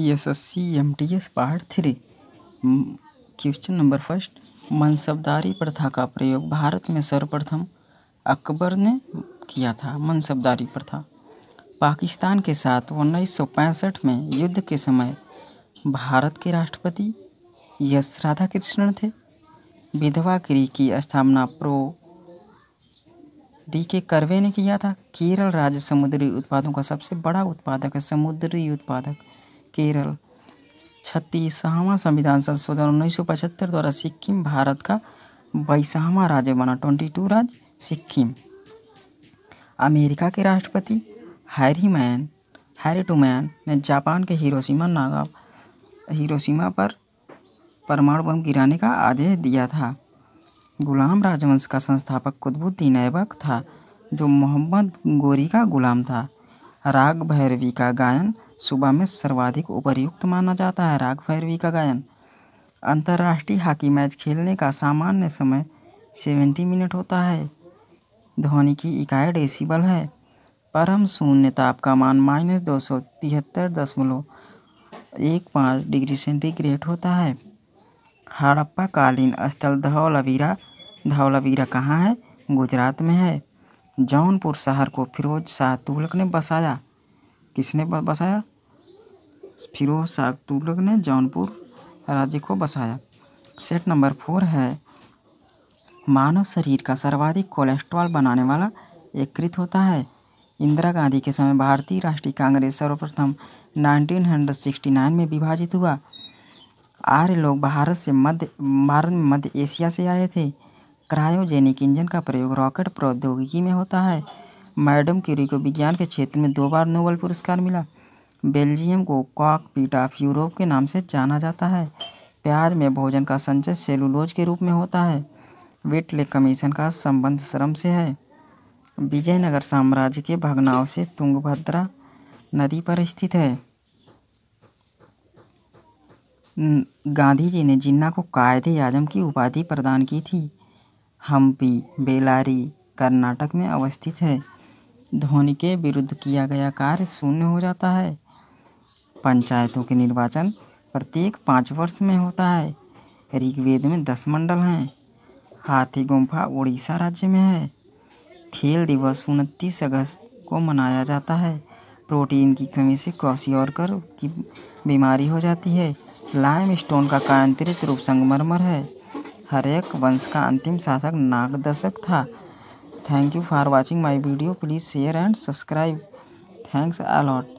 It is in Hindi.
S S C M T S part three question number first मनसबदारी प्रथा का प्रयोग भारत में सर्वप्रथम अकबर ने किया था मनसबदारी प्रथा पाकिस्तान के साथ उन्नीस में युद्ध के समय भारत के राष्ट्रपति यश राधा कृष्णन थे विधवा गिरी की स्थापना प्रो डी के करवे ने किया था केरल राज्य समुद्री उत्पादों का सबसे बड़ा उत्पादक है समुद्री उत्पादक केरल छत्तीसवां संविधान संशोधन उन्नीस सौ पचहत्तर द्वारा सिक्किम भारत का बाईसवां राज्य बना ट्वेंटी टू राज्य सिक्किम अमेरिका के राष्ट्रपति Harry man Harry Truman ने जापान के हिरोशिमा नागा हिरोशिमा पर परमाणु बम गिराने का आदेश दिया था गुलाम राजवंश का संस्थापक कुतुबुद्दीन ऐबक था जो मोहम्मद गोरी का गुलाम था राग भैरवी का गायन सुबह में सर्वाधिक उपरयुक्त माना जाता है राग भैरवी का गायन अंतर्राष्ट्रीय हॉकी मैच खेलने का सामान्य समय सेवेंटी मिनट होता है ध्वनि की इकाई डेसिबल है परम शून्य ताप का मान माइनस दो सौ तिहत्तर दशमलव एक पाँच डिग्री सेंटीग्रेड होता है हड़प्पा कालीन स्थल धौलावीरा धौलावीरा कहाँ है गुजरात में है जौनपुर शहर को फिरोज शाह तुगलक ने बसाया किसने बसाया फिरोज साहब तुगलक ने जौनपुर राज्य को बसाया सेट नंबर फोर है मानव शरीर का सर्वाधिक कोलेस्ट्रॉल बनाने वाला एककृत होता है इंदिरा गांधी के समय भारतीय राष्ट्रीय कांग्रेस सर्वप्रथम 1969 में विभाजित हुआ आर्य लोग भारत से मध्य भारत में मध्य एशिया से आए थे क्रायोजेनिक इंजन का प्रयोग रॉकेट प्रौद्योगिकी में होता है मैडम क्यूरी को विज्ञान के क्षेत्र में दो बार नोबल पुरस्कार मिला बेल्जियम को कॉक पीट ऑफ यूरोप के नाम से जाना जाता है प्याज में भोजन का संचय सेलुलोज के रूप में होता है वेटले कमीशन का संबंध श्रम से है विजयनगर साम्राज्य के भगनाव से तुंगभद्रा नदी पर स्थित है गांधी जी ने जिन्ना को कायदे आजम की उपाधि प्रदान की थी हम्पी बेलारी कर्नाटक में अवस्थित है धोनी के विरुद्ध किया गया कार्य शून्य हो जाता है पंचायतों के निर्वाचन प्रत्येक पाँच वर्ष में होता है ऋग्वेद में दस मंडल हैं हाथी गुम्फा उड़ीसा राज्य में है खेल दिवस उनतीस अगस्त को मनाया जाता है प्रोटीन की कमी से कर की बीमारी हो जाती है लाइम स्टोन का कायांतरित रूप संगमरमर है हर एक वंश का अंतिम शासक नागदशक था thank you for watching my video please share and subscribe thanks allot